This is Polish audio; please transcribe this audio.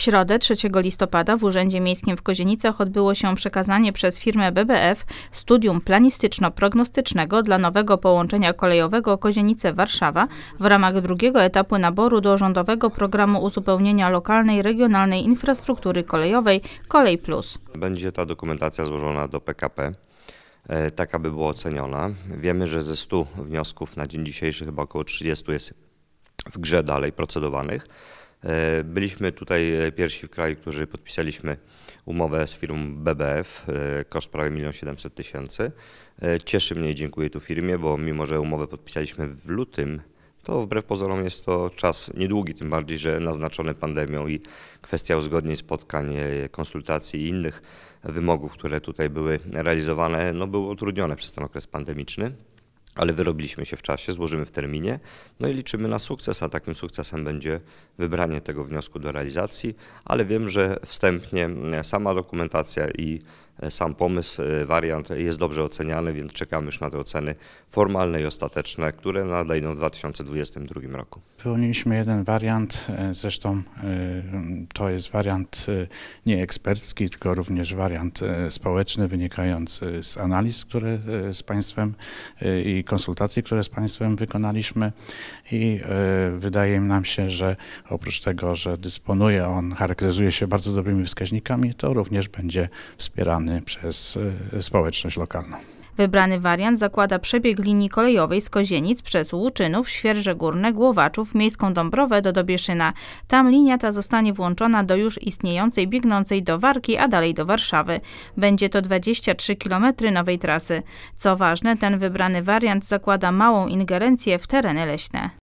W środę 3 listopada w Urzędzie Miejskim w Kozienicach odbyło się przekazanie przez firmę BBF studium planistyczno-prognostycznego dla nowego połączenia kolejowego Kozienice-Warszawa w ramach drugiego etapu naboru do rządowego programu uzupełnienia lokalnej regionalnej infrastruktury kolejowej Kolej Plus. Będzie ta dokumentacja złożona do PKP e, tak aby była oceniona. Wiemy, że ze 100 wniosków na dzień dzisiejszy chyba około 30 jest w grze dalej procedowanych. E, byliśmy tutaj e, pierwsi w kraju, którzy podpisaliśmy umowę z firmą BBF, e, koszt prawie 1 700 tysięcy. Cieszy mnie i dziękuję tu firmie, bo mimo, że umowę podpisaliśmy w lutym, to wbrew pozorom jest to czas niedługi, tym bardziej, że naznaczony pandemią i kwestia uzgodnień, spotkań, konsultacji i innych wymogów, które tutaj były realizowane, no, były utrudnione przez ten okres pandemiczny ale wyrobiliśmy się w czasie, złożymy w terminie, no i liczymy na sukces, a takim sukcesem będzie wybranie tego wniosku do realizacji, ale wiem, że wstępnie e, sama dokumentacja i E, sam pomysł, e, wariant jest dobrze oceniany, więc czekamy już na te oceny formalne i ostateczne, które nadejdą w 2022 roku. Wyłoniliśmy jeden wariant, e, zresztą to jest wariant nie ekspercki, tylko również wariant społeczny wynikający z analiz, które z Państwem i konsultacji, które z Państwem wykonaliśmy i wydaje nam się, że oprócz tego, że dysponuje on, charakteryzuje się bardzo dobrymi wskaźnikami, to również będzie wspierany przez e, społeczność lokalną. Wybrany wariant zakłada przebieg linii kolejowej z Kozienic przez Łuczynów, Świerże Górne, Głowaczów, Miejską Dąbrowę do Dobieszyna. Tam linia ta zostanie włączona do już istniejącej biegnącej do Warki, a dalej do Warszawy. Będzie to 23 km nowej trasy. Co ważne, ten wybrany wariant zakłada małą ingerencję w tereny leśne.